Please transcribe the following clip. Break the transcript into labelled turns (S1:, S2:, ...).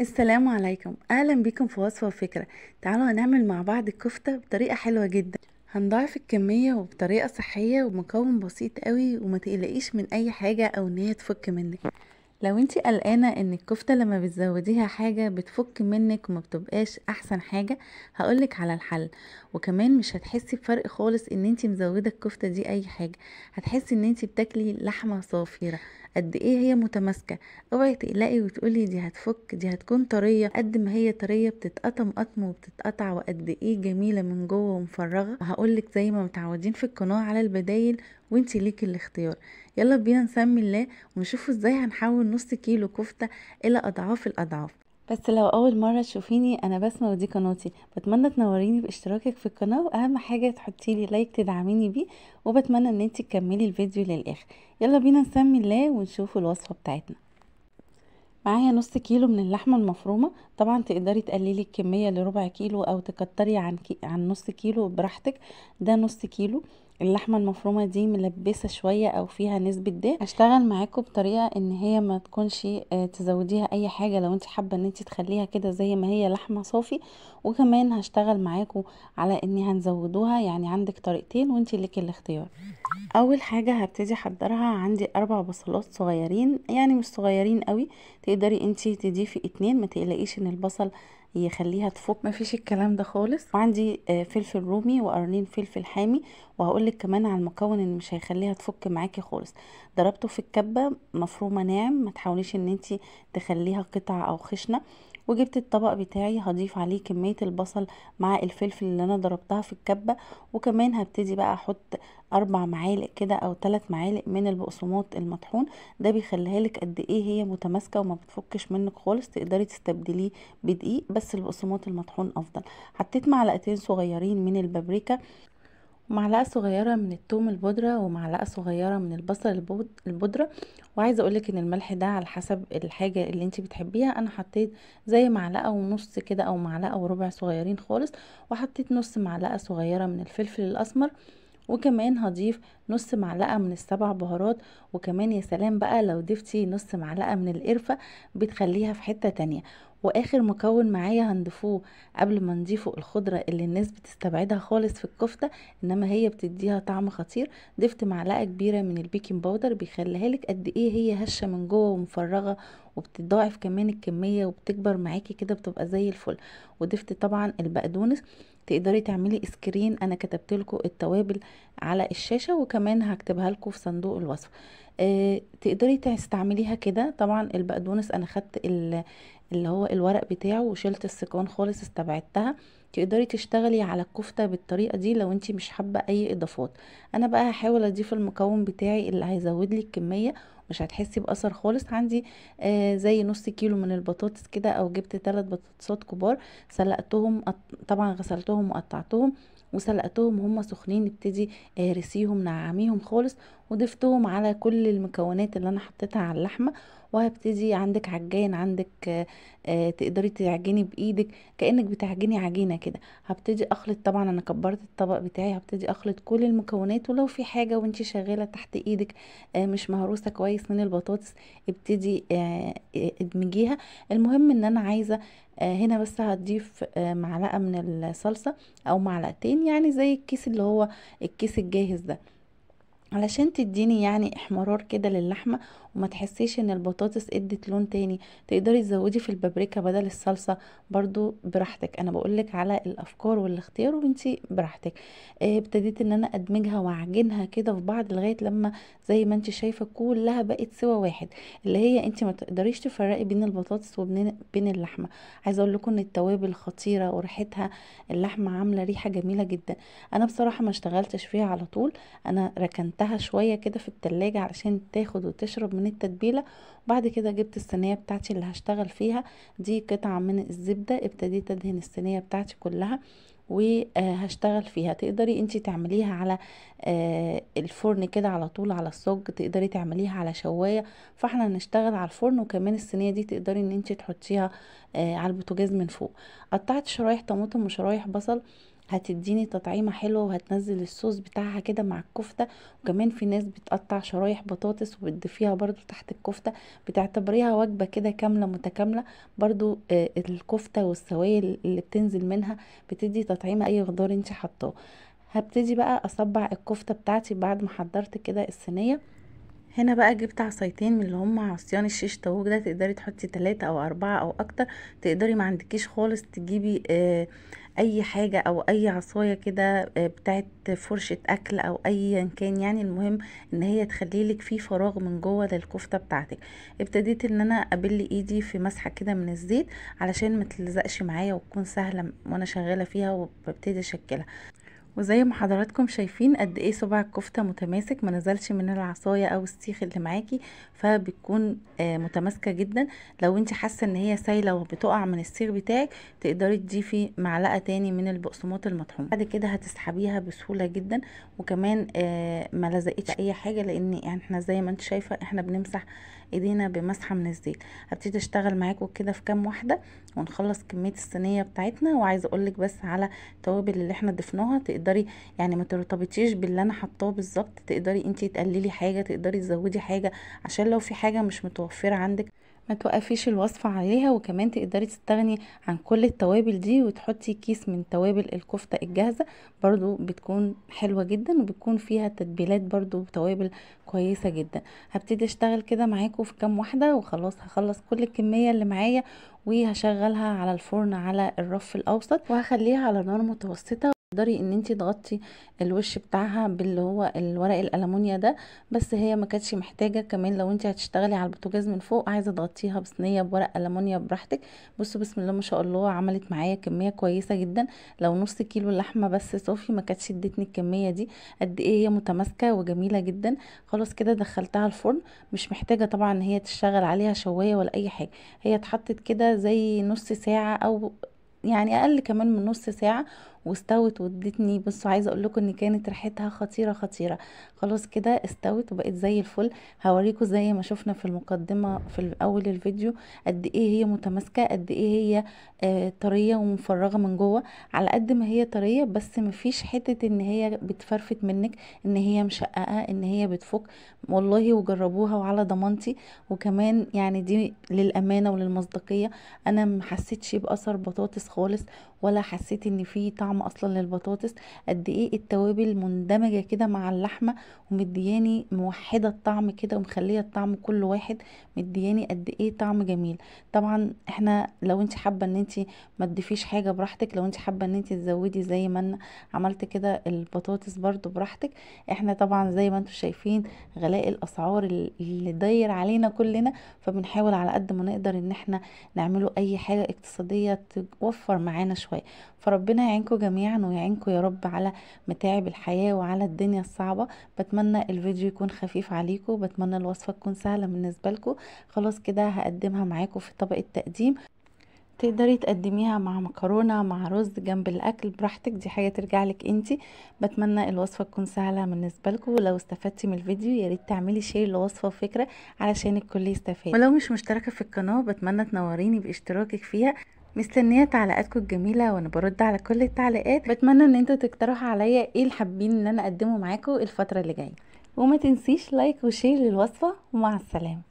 S1: السلام عليكم اهلا بيكم في وصفه وفكره تعالوا هنعمل مع بعض الكفته بطريقه حلوه جدا هنضاعف الكميه وبطريقه صحيه ومكون بسيط قوي وما تقلقيش من اي حاجه او ان هي تفك منك لو انتي قلقانه ان الكفته لما بتزوديها حاجه بتفك منك وما بتبقاش احسن حاجه هقولك على الحل وكمان مش هتحسي بفرق خالص ان انتي مزوده الكفته دي اي حاجه هتحسي ان انتي بتاكلي لحمه صافيره قد ايه هي متماسكه اوعي تقلقي وتقولي دي هتفك دي هتكون طريه قد ما هي طريه بتتقطم قطم وبتتقطع وقد ايه جميله من جوه ومفرغه وهقولك زي ما متعودين في القناه على البدايل وانتي ليكي الاختيار يلا بينا نسمي الله ونشوف ازاي هنحول نص كيلو كفته الى اضعاف الاضعاف بس لو اول مره تشوفيني انا بسمه ودي قناتي بتمنى تنوريني باشتراكك في القناه واهم حاجه تحطي لي لايك تدعميني بيه وبتمنى ان انت تكملي الفيديو للاخر يلا بينا نسمي الله ونشوف الوصفه بتاعتنا معايا نص كيلو من اللحمه المفرومه طبعا تقدري تقللي الكميه لربع كيلو او تكتري عن كي... عن نص كيلو براحتك ده نص كيلو اللحمه المفرومه دي ملبسه شويه او فيها نسبه دهن هشتغل معاكم بطريقه ان هي ما تكونش آه، تزوديها اي حاجه لو انت حابه ان انت تخليها كده زي ما هي لحمه صافي وكمان هشتغل معاكم على ان هنزودوها يعني عندك طريقتين وانت لك الاختيار اول حاجه هبتدي احضرها عندي اربع بصلات صغيرين يعني مش صغيرين قوي تقدري انت تضيفي اتنين ما تقلقيش ان البصل يخليها تفك مفيش الكلام ده خالص وعندي آه، فلفل رومي وقرنين فلفل حامي وهقولك كمان على المكون اللي مش هيخليها تفك معاكي خالص ضربته في الكبه مفرومه ناعم ما تحاوليش ان انت تخليها قطع او خشنه وجبت الطبق بتاعي هضيف عليه كمية البصل مع الفلفل اللي انا ضربتها في الكبة وكمان هبتدي بقى احط اربع معالق كده او ثلاث معالق من البقسماط المطحون ده بيخليها لك قد ايه هي متماسكه وما بتفكش منك خالص تقدري تستبدليه بدقيق بس البقسماط المطحون افضل حطيت معلقتين صغيرين من البابريكا معلقه صغيره من الثوم البودره ومعلقه صغيره من البصل البودره وعايزه اقولك ان الملح ده على حسب الحاجه اللي انت بتحبيها انا حطيت زي معلقه ونص كده او معلقه وربع صغيرين خالص وحطيت نص معلقه صغيره من الفلفل الاسمر وكمان هضيف نص معلقه من السبع بهارات وكمان يا سلام بقى لو ضفتي نص معلقه من القرفه بتخليها في حته تانية واخر مكون معايا هنضيفوه قبل ما نضيفه الخضره اللي الناس بتستبعدها خالص في الكفته انما هي بتديها طعم خطير ضفت معلقه كبيره من البيكنج باودر بيخليها لك قد ايه هي هشه من جوه ومفرغه وبتضاعف كمان الكميه وبتكبر معاكي كده بتبقى زي الفل وضفت طبعا البقدونس تقدري تعملي سكرين انا كتبت لكم التوابل على الشاشه وكمان هكتبها لكم في صندوق الوصف آه، تقدري تستعمليها كده طبعا البقدونس انا خدت اللي هو الورق بتاعه وشلت السكان خالص استبعدتها تقدري تشتغلي على الكفتة بالطريقة دي لو انتي مش حابة اي اضافات انا بقى هحاول اضيف المكون بتاعي اللي هيزود لي الكمية مش هتحسي باثر خالص عندي آه زي نص كيلو من البطاطس كده او جبت تلات بطاطسات كبار سلقتهم طبعا غسلتهم وقطعتهم وسلقتهم وهم سخنين نبتدي آه رسيهم نعميهم خالص وضفتهم على كل المكونات اللي انا حطيتها على اللحمه وهبتدي عندك عجان عندك آه، تقدري تعجني بايدك كانك بتعجني عجينه كده هبتدي اخلط طبعا انا كبرت الطبق بتاعي هبتدي اخلط كل المكونات ولو في حاجه وانت شغاله تحت ايدك آه، مش مهروسه كويس من البطاطس ابتدي آه، ادمجيها المهم ان انا عايزه هنا بس هتضيف معلقه من الصلصه او معلقتين يعني زي الكيس اللي هو الكيس الجاهز ده علشان تديني يعني احمرار كده للحمه وما تحسيش ان البطاطس ادت لون تاني تقدري تزودي في البابريكا بدل الصلصه برضو براحتك انا بقولك على الافكار والاختيار وانتي براحتك آه، ابتديت ان انا ادمجها واعجنها كده في بعض لغايه لما زي ما انت شايفه كلها بقت سوا واحد اللي هي انت ما تقدريش تفرقي بين البطاطس وبين بين اللحمه عايزه اقول لكم ان التوابل خطيره وريحتها اللحمه عامله ريحه جميله جدا انا بصراحه ما اشتغلتش فيها على طول انا ركنت سبتها شويه كده في التلاجة علشان تاخد وتشرب من التتبيله وبعد كده جبت الصينيه بتاعتي اللي هشتغل فيها دي قطعه من الزبده ابتديت ادهن الصينيه بتاعتي كلها وهشتغل فيها تقدري انت تعمليها على آه، الفرن كده على طول على الصاج تقدري تعمليها على شوايه فاحنا هنشتغل على الفرن وكمان الصينيه دي تقدري ان انت تحطيها آه، على البوتاجاز من فوق قطعت شرايح طماطم وشرايح بصل هتديني تطعيمه حلوه وهتنزل الصوص بتاعها كده مع الكفته وكمان في ناس بتقطع شرايح بطاطس وبتضيفيها برضو تحت الكفته بتعتبريها وجبه كده كامله متكامله برضو آه، الكفته والسوائل اللي بتنزل منها بتدي تطعيمه اي خضار انت حطاه هبتدي بقى اصبع الكفته بتاعتي بعد ما حضرت كده الصينيه هنا بقى جبت عصايتين من اللي هم عصيان الشيش طاووق ده تقدري تحطي تلاتة او اربعة او اكتر تقدري ما عندكيش خالص تجيبي آه اي حاجة او اي عصاية كده آه بتاعت فرشة اكل او ايا كان يعني المهم ان هي تخليلك فيه فراغ من جوه للكفتة بتاعتك ابتديت ان انا ابل ايدي في مسحة كده من الزيت علشان ما تلزقش معايا وتكون سهلة وانا شغالة فيها وببتدي اشكلها وزي ما حضراتكم شايفين قد ايه صباع الكفتة متماسك ما نزلش من العصاية او السيخ اللي معاكي فبتكون آه متماسكة جدا لو انت حاسة ان هي سايلة وبتقع من السيخ بتاعك تقدري تضيفي معلقة تاني من البقسماط المطحون بعد كده هتسحبيها بسهولة جدا وكمان آه ما لزقتش اي حاجة لان يعني احنا زي ما انت شايفة احنا بنمسح ايدينا بمسحه من الزيت هبتدي اشتغل معاكم كده في كام واحده ونخلص كميه الصينيه بتاعتنا وعايزه اقولك بس على التوابل اللي احنا ضفناها تقدري يعني ما ترتبطيش باللي انا حطاه بالظبط تقدري انت تقللي حاجه تقدري تزودي حاجه عشان لو في حاجه مش متوفره عندك ما توقفيش الوصفة عليها وكمان تقدري تستغني عن كل التوابل دي وتحطي كيس من توابل الكفتة الجاهزة برضو بتكون حلوة جدا وبتكون فيها تتبيلات برضو بتوابل كويسة جدا هبتدي اشتغل كده معاكم في كام واحدة وخلاص هخلص كل الكمية اللي معايا وهشغلها على الفرن على الرف الاوسط وهخليها على نار متوسطة تقدري ان انت تغطي الوش بتاعها باللي هو الورق الالمونيا ده بس هي ما كانتش محتاجه كمان لو انت هتشتغلي على البوتاجاز من فوق عايزه تغطيها بصينيه بورق الالمونيا براحتك بصوا بسم الله ما شاء الله عملت معايا كميه كويسه جدا لو نص كيلو لحمه بس صافي ما كانتش ادتني الكميه دي قد ايه هي متماسكه وجميله جدا خلاص كده دخلتها الفرن مش محتاجه طبعا ان هي تشتغل عليها شوايه ولا اي حاجه هي اتحطت كده زي نص ساعه او يعني اقل كمان من نص ساعه واستوت وادتني بصوا عايزه اقول لكم ان كانت ريحتها خطيره خطيره خلاص كده استوت وبقت زي الفل هوريكم زي ما شفنا في المقدمه في اول الفيديو قد ايه هي متماسكه قد ايه هي آه طريه ومفرغه من جوه على قد ما هي طريه بس مفيش حته ان هي بتفرفت منك ان هي مشققه ان هي بتفك والله وجربوها وعلى ضمانتي وكمان يعني دي للامانه وللمصداقيه انا ما حسيتش باثر بطاطس خالص ولا حسيت ان في طعم اصلا للبطاطس قد ايه التوابل مندمجه كده مع اللحمه ومدياني موحده الطعم كده ومخليه الطعم كل واحد مدياني قد ايه طعم جميل طبعا احنا لو انت حابه ان انت ما تضيفيش حاجه براحتك لو انت حابه ان انت تزودي زي ما انا عملت كده البطاطس برضو براحتك احنا طبعا زي ما انتم شايفين غلاء الاسعار اللي داير علينا كلنا فبنحاول على قد ما نقدر ان احنا نعمله اي حاجه اقتصاديه توفر معانا شويه شويه فربنا يعينكم جميعا ويعينكم يا رب على متاعب الحياه وعلى الدنيا الصعبه بتمنى الفيديو يكون خفيف عليكم بتمنى الوصفه تكون سهله بالنسبه لكم خلاص كده هقدمها معاكم في طبق التقديم تقدري تقدميها مع مكرونه مع رز جنب الاكل براحتك دي حاجه ترجع لك انتي بتمنى الوصفه تكون سهله بالنسبه لكم ولو استفدتي من الفيديو يا ريت تعملي شير لوصفه وفكره علشان الكل يستفاد ولو مش مشتركه في القناه بتمنى تنوريني باشتراكك فيها مستنيه تعليقاتكم الجميله وانا برد على كل التعليقات بتمنى ان انتوا تقترحوا عليا ايه اللي حابين ان انا اقدمه معاكم الفتره اللي جايه وما تنسيش لايك وشير للوصفه ومع السلامه